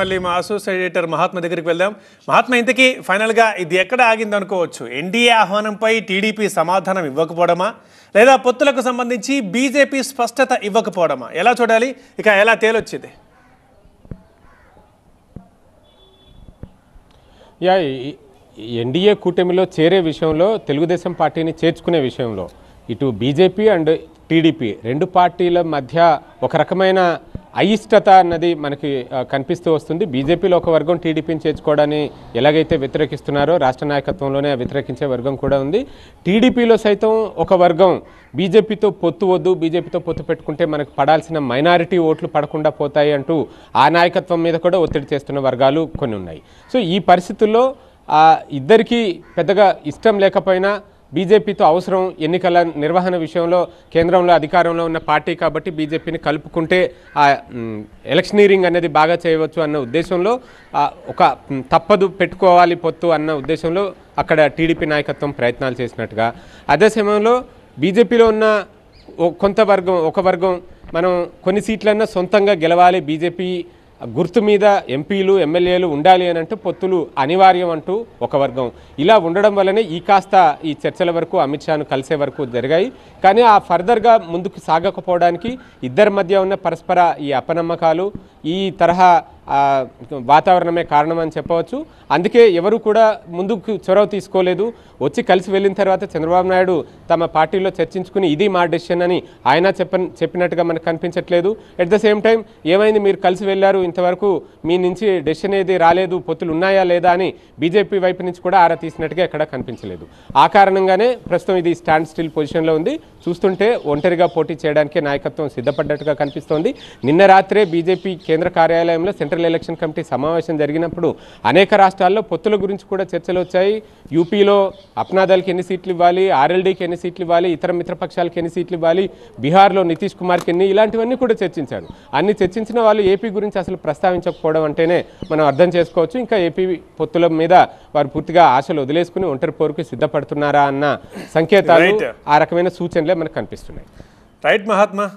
మళ్ళీ మా associate editor మహాత్మ దగ్గరికి వెళ్దాం మహాత్మా ఇంతకీ ఫైనల్గా ఇది ఎక్కడ ఆగింది అనుకోవచ్చు ఎన్డీఏ ఆహ్వానంపై టీడీపీ సమాధానం ఇవ్వకపోవడమా లేదా పొత్తులకు సంబంధించి బీజేపీ స్పష్టత ఇవ్వకపోవడమా ఎలా చూడాలి ఇక ఎలా తేలొచ్చింది యా ఎన్డీఏ కూటమిలో చేరే విషయంలో తెలుగుదేశం పార్టీని చేర్చుకునే విషయంలో ఇటు బీజేపీ అండ్ టీడీపీ రెండు పార్టీల మధ్య ఒక రకమైన అయిష్టత అన్నది మనకి కనిపిస్తూ వస్తుంది బీజేపీలో ఒక వర్గం టీడీపీని చేర్చుకోవడాన్ని ఎలాగైతే వ్యతిరేకిస్తున్నారో రాష్ట్ర నాయకత్వంలోనే వ్యతిరేకించే వర్గం కూడా ఉంది టీడీపీలో సైతం ఒక వర్గం బీజేపీతో పొత్తు వద్దు బీజేపీతో పొత్తు పెట్టుకుంటే మనకు పడాల్సిన మైనారిటీ ఓట్లు పడకుండా పోతాయి అంటూ ఆ నాయకత్వం మీద కూడా ఒత్తిడి చేస్తున్న వర్గాలు కొన్ని ఉన్నాయి సో ఈ పరిస్థితుల్లో ఇద్దరికీ పెద్దగా ఇష్టం లేకపోయినా బీజేపీతో అవసరం ఎన్నికల నిర్వహణ విషయంలో కేంద్రంలో అధికారంలో ఉన్న పార్టీ కాబట్టి బీజేపీని కలుపుకుంటే ఆ ఎలక్షనీరింగ్ అనేది బాగా చేయవచ్చు అన్న ఉద్దేశంలో ఒక తప్పదు పెట్టుకోవాలి పొత్తు అన్న ఉద్దేశంలో అక్కడ టీడీపీ నాయకత్వం ప్రయత్నాలు చేసినట్టుగా అదే సమయంలో బీజేపీలో ఉన్న కొంత వర్గం ఒక వర్గం మనం కొన్ని సీట్లన్నా సొంతంగా గెలవాలి బీజేపీ గుర్తు మీద ఎంపీలు ఎమ్మెల్యేలు ఉండాలి అని అంటూ పొత్తులు అనివార్యం అంటూ ఒక వర్గం ఇలా ఉండడం వల్లనే ఈ కాస్త ఈ చర్చల వరకు అమిత్ షాను కలిసే వరకు జరిగాయి కానీ ఆ ఫర్దర్గా ముందుకు సాగకపోవడానికి ఇద్దరి మధ్య ఉన్న పరస్పర ఈ అపనమ్మకాలు ఈ తరహా వాతావరణమే కారణం అని చెప్పవచ్చు అందుకే ఎవరు కూడా ముందుకు చొరవ తీసుకోలేదు వచ్చి కలిసి వెళ్ళిన తర్వాత చంద్రబాబు నాయుడు తమ పార్టీలో చర్చించుకుని ఇది మా డెసిషన్ అని ఆయన చెప్ప చెప్పినట్టుగా మనకు కనిపించట్లేదు ఎట్ ద సేమ్ టైం ఏమైంది మీరు కలిసి వెళ్ళారు ఇంతవరకు మీ నుంచి డెసిషన్ ఏది రాలేదు పొత్తులు ఉన్నాయా లేదా అని బీజేపీ వైపు నుంచి కూడా ఆరా తీసినట్టుగా ఎక్కడ కనిపించలేదు ఆ కారణంగానే ప్రస్తుతం ఇది స్టాండ్ స్టిల్ పొజిషన్లో ఉంది చూస్తుంటే ఒంటరిగా పోటీ చేయడానికి నాయకత్వం సిద్ధపడ్డట్టుగా కనిపిస్తోంది నిన్న రాత్రే బీజేపీ కేంద్ర కార్యాలయంలో సెంట్రల్ ఫెడరల్ ఎలక్షన్ కమిటీ సమావేశం జరిగినప్పుడు అనేక రాష్ట్రాల్లో పొత్తుల గురించి కూడా చర్చలు వచ్చాయి యూపీలో అప్నాదల్కి ఎన్ని సీట్లు ఇవ్వాలి ఆర్ఎల్డీకి ఎన్ని సీట్లు ఇవ్వాలి ఇతర మిత్రపక్షాలకు ఎన్ని సీట్లు ఇవ్వాలి బీహార్లో నితీష్ కుమార్కి ఎన్ని ఇలాంటివన్నీ కూడా చర్చించాడు అన్ని చర్చించిన వాళ్ళు ఏపీ గురించి అసలు ప్రస్తావించకపోవడం అంటేనే మనం అర్థం చేసుకోవచ్చు ఇంకా ఏపీ పొత్తుల మీద వారు పూర్తిగా ఆశలు వదిలేసుకుని ఒంటరి పోరుకి సిద్ధపడుతున్నారా అన్న సంకేతాలు ఆ రకమైన సూచనలే మనకు కనిపిస్తున్నాయి రైట్ మహాత్మా